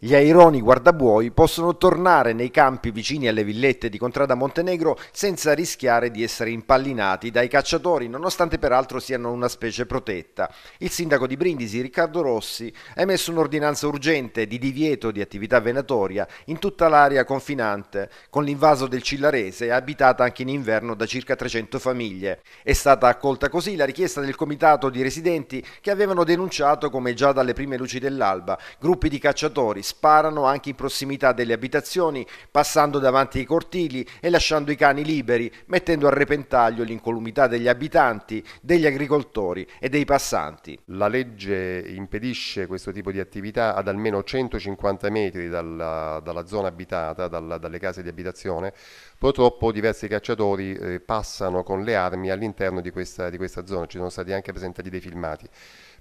Gli aironi guardabuoi possono tornare nei campi vicini alle villette di Contrada Montenegro senza rischiare di essere impallinati dai cacciatori, nonostante peraltro siano una specie protetta. Il sindaco di Brindisi, Riccardo Rossi, ha emesso un'ordinanza urgente di divieto di attività venatoria in tutta l'area confinante con l'invaso del Cillarese, abitata anche in inverno da circa 300 famiglie. È stata accolta così la richiesta del comitato di residenti che avevano denunciato, come già dalle prime luci dell'alba, gruppi di cacciatori sparano anche in prossimità delle abitazioni, passando davanti ai cortili e lasciando i cani liberi, mettendo a repentaglio l'incolumità degli abitanti, degli agricoltori e dei passanti. La legge impedisce questo tipo di attività ad almeno 150 metri dalla, dalla zona abitata, dalla, dalle case di abitazione. Purtroppo diversi cacciatori eh, passano con le armi all'interno di di questa zona, ci sono stati anche presentati dei filmati.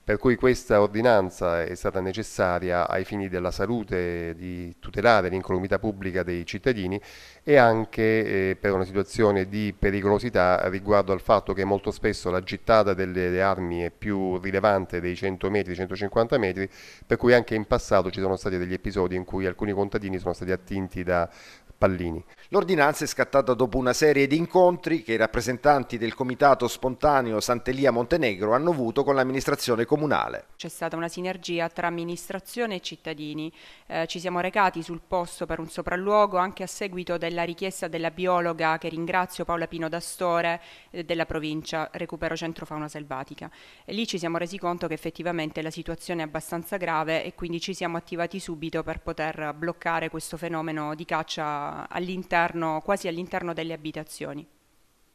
Per cui questa ordinanza è stata necessaria ai fini della salute salute, di tutelare l'incolumità pubblica dei cittadini e anche eh, per una situazione di pericolosità riguardo al fatto che molto spesso la gittata delle armi è più rilevante dei 100 metri, 150 metri, per cui anche in passato ci sono stati degli episodi in cui alcuni contadini sono stati attinti da Pallini. L'ordinanza è scattata dopo una serie di incontri che i rappresentanti del comitato spontaneo Santelia Montenegro hanno avuto con l'amministrazione comunale. C'è stata una sinergia tra amministrazione e cittadini eh, ci siamo recati sul posto per un sopralluogo anche a seguito della richiesta della biologa che ringrazio Paola Pino d'Astore eh, della provincia Recupero Centro Fauna Selvatica. E lì ci siamo resi conto che effettivamente la situazione è abbastanza grave e quindi ci siamo attivati subito per poter bloccare questo fenomeno di caccia all'interno, quasi all'interno delle abitazioni.